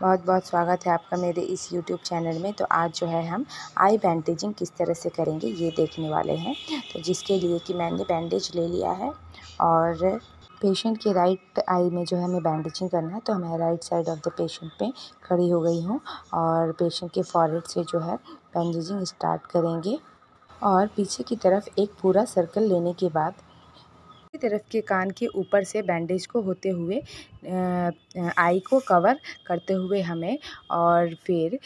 बहुत बहुत स्वागत है आपका मेरे इस यूट्यूब चैनल में तो आज जो है हम आई बैंडेजिंग किस तरह से करेंगे ये देखने वाले हैं तो जिसके लिए कि मैंने बैंडेज ले लिया है और पेशेंट के राइट आई में जो है हमें बैंडेजिंग करना है तो मैं right side of the patient पे खड़ी हो गई हूँ और पेशेंट के फॉरहेड से जो है बैंडेजिंग स्टार्ट करेंगे और पीछे की तरफ एक पूरा सर्कल लेने के बाद तरफ के कान के ऊपर से बैंडेज को होते हुए आई को कवर करते हुए हमें और फिर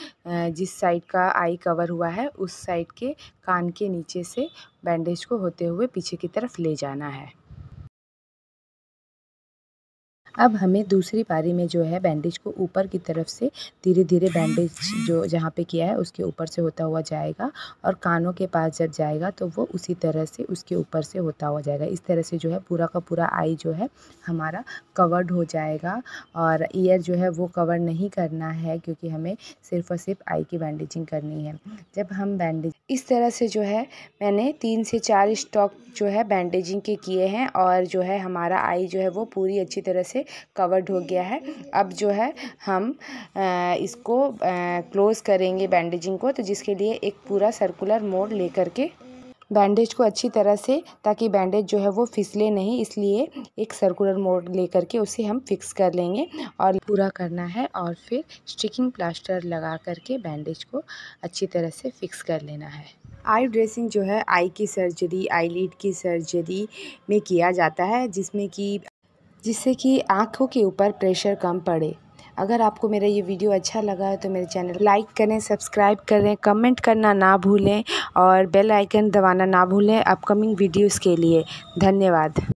जिस साइड का आई कवर हुआ है उस साइड के कान के नीचे से बैंडेज को होते हुए पीछे की तरफ ले जाना है अब हमें दूसरी पारी में जो है बैंडेज को ऊपर की तरफ से धीरे धीरे बैंडेज जो जहाँ पे किया है उसके ऊपर से होता हुआ जाएगा और कानों के पास जब जाएगा तो वो उसी तरह से उसके ऊपर से होता हुआ जाएगा इस तरह से जो है पूरा का पूरा आई जो है हमारा कवर्ड हो जाएगा और ईयर जो है वो कवर नहीं करना है क्योंकि हमें सिर्फ और सिर्फ आई की बैंडेजिंग करनी है जब हम बैंडेज इस तरह से जो है मैंने तीन से चार स्टॉक जो है बैंडेजिंग के किए हैं और जो है हमारा आई जो है वो पूरी अच्छी तरह से से कवर्ड हो गया है अब जो है हम इसको क्लोज़ करेंगे बैंडेजिंग को तो जिसके लिए एक पूरा सर्कुलर मोड़ ले करके बैंडेज को अच्छी तरह से ताकि बैंडेज जो है वो फिसले नहीं इसलिए एक सर्कुलर मोड ले करके उसे हम फिक्स कर लेंगे और पूरा करना है और फिर स्टिकिंग प्लास्टर लगा करके बैंडेज को अच्छी तरह से फिक्स कर लेना है आई ड्रेसिंग जो है आई की सर्जरी आई लीड की सर्जरी में किया जाता है जिसमें कि जिससे कि आँखों के ऊपर प्रेशर कम पड़े अगर आपको मेरा ये वीडियो अच्छा लगा है तो मेरे चैनल लाइक करें सब्सक्राइब करें कमेंट करना ना भूलें और बेल आइकन दबाना ना भूलें अपकमिंग वीडियोस के लिए धन्यवाद